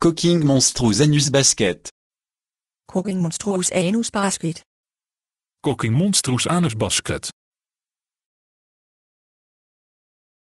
Cooking Monstrous Anus Basket. Cooking Monstrous Anus Basket. Cooking Monstrous Anus Basket.